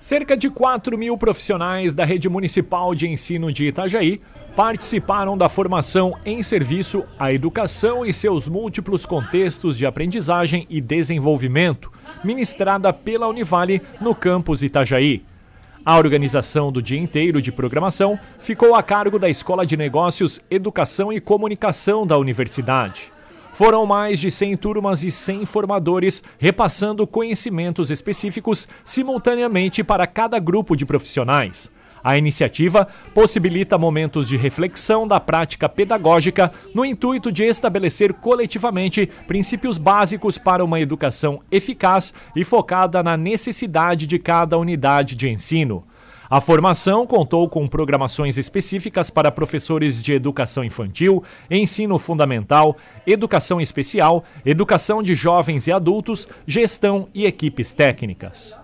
Cerca de 4 mil profissionais da rede municipal de ensino de Itajaí participaram da formação em serviço à educação e seus múltiplos contextos de aprendizagem e desenvolvimento, ministrada pela Univale no campus Itajaí. A organização do dia inteiro de programação ficou a cargo da Escola de Negócios, Educação e Comunicação da Universidade. Foram mais de 100 turmas e 100 formadores repassando conhecimentos específicos simultaneamente para cada grupo de profissionais. A iniciativa possibilita momentos de reflexão da prática pedagógica no intuito de estabelecer coletivamente princípios básicos para uma educação eficaz e focada na necessidade de cada unidade de ensino. A formação contou com programações específicas para professores de educação infantil, ensino fundamental, educação especial, educação de jovens e adultos, gestão e equipes técnicas.